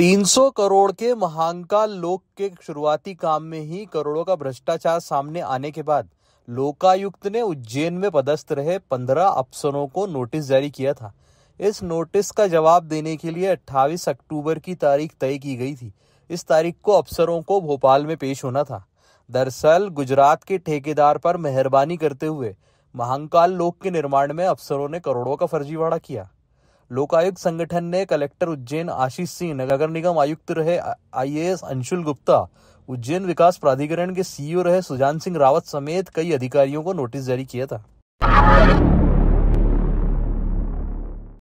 300 करोड़ के महांकाल लोक के शुरुआती काम में ही करोड़ों का भ्रष्टाचार सामने आने के बाद लोकायुक्त ने उज्जैन में पदस्थ रहे 15 अफसरों को नोटिस जारी किया था इस नोटिस का जवाब देने के लिए 28 अक्टूबर की तारीख तय की गई थी इस तारीख को अफसरों को भोपाल में पेश होना था दरअसल गुजरात के ठेकेदार पर मेहरबानी करते हुए महांकाल लोक के निर्माण में अफसरों ने करोड़ों का फर्जीवाड़ा किया लोकायुक्त संगठन ने कलेक्टर उज्जैन आशीष सिंह नगर निगम आयुक्त रहे आईएएस अंशुल गुप्ता उज्जैन विकास प्राधिकरण के सीईओ रहे सुजान सिंह रावत समेत कई अधिकारियों को नोटिस जारी किया था